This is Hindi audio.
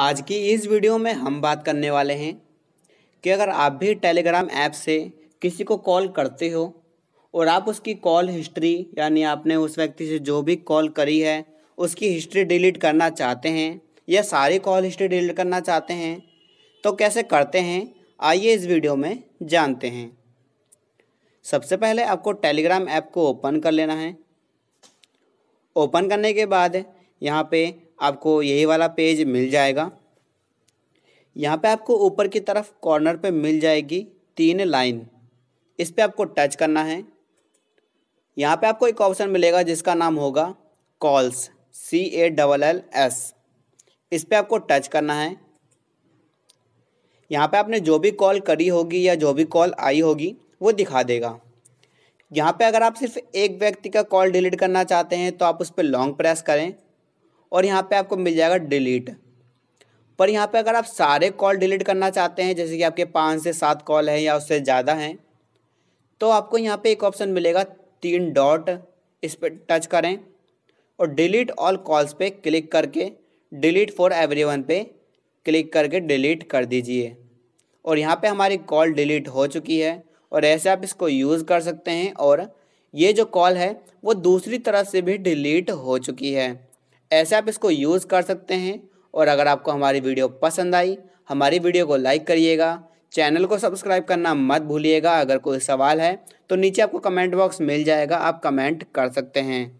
आज की इस वीडियो में हम बात करने वाले हैं कि अगर आप भी टेलीग्राम ऐप से किसी को कॉल करते हो और आप उसकी कॉल हिस्ट्री यानी आपने उस व्यक्ति से जो भी कॉल करी है उसकी हिस्ट्री डिलीट करना चाहते हैं या सारी कॉल हिस्ट्री डिलीट करना चाहते हैं तो कैसे करते हैं आइए इस वीडियो में जानते हैं सबसे पहले आपको टेलीग्राम ऐप को ओपन कर लेना है ओपन करने के बाद यहाँ पे आपको यही वाला पेज मिल जाएगा यहाँ पे आपको ऊपर की तरफ कॉर्नर पे मिल जाएगी तीन लाइन इस पर आपको टच करना है यहाँ पे आपको एक ऑप्शन मिलेगा जिसका नाम होगा calls C A double L S इस पर आपको टच करना है यहाँ पे आपने जो भी कॉल करी होगी या जो भी कॉल आई होगी वो दिखा देगा यहाँ पे अगर आप सिर्फ एक व्यक्ति का कॉल डिलीट करना चाहते हैं तो आप उस पर लॉन्ग प्रेस करें और यहाँ पे आपको मिल जाएगा डिलीट पर यहाँ पे अगर आप सारे कॉल डिलीट करना चाहते हैं जैसे कि आपके पाँच से सात कॉल हैं या उससे ज़्यादा हैं तो आपको यहाँ पे एक ऑप्शन मिलेगा तीन डॉट इस पर टच करें और डिलीट ऑल कॉल्स पे क्लिक करके डिलीट फॉर एवरीवन पे क्लिक करके डिलीट कर दीजिए और यहाँ पे हमारी कॉल डिलीट हो चुकी है और ऐसे आप इसको यूज़ कर सकते हैं और ये जो कॉल है वो दूसरी तरह से भी डिलीट हो चुकी है ऐसे आप इसको यूज़ कर सकते हैं और अगर आपको हमारी वीडियो पसंद आई हमारी वीडियो को लाइक करिएगा चैनल को सब्सक्राइब करना मत भूलिएगा अगर कोई सवाल है तो नीचे आपको कमेंट बॉक्स मिल जाएगा आप कमेंट कर सकते हैं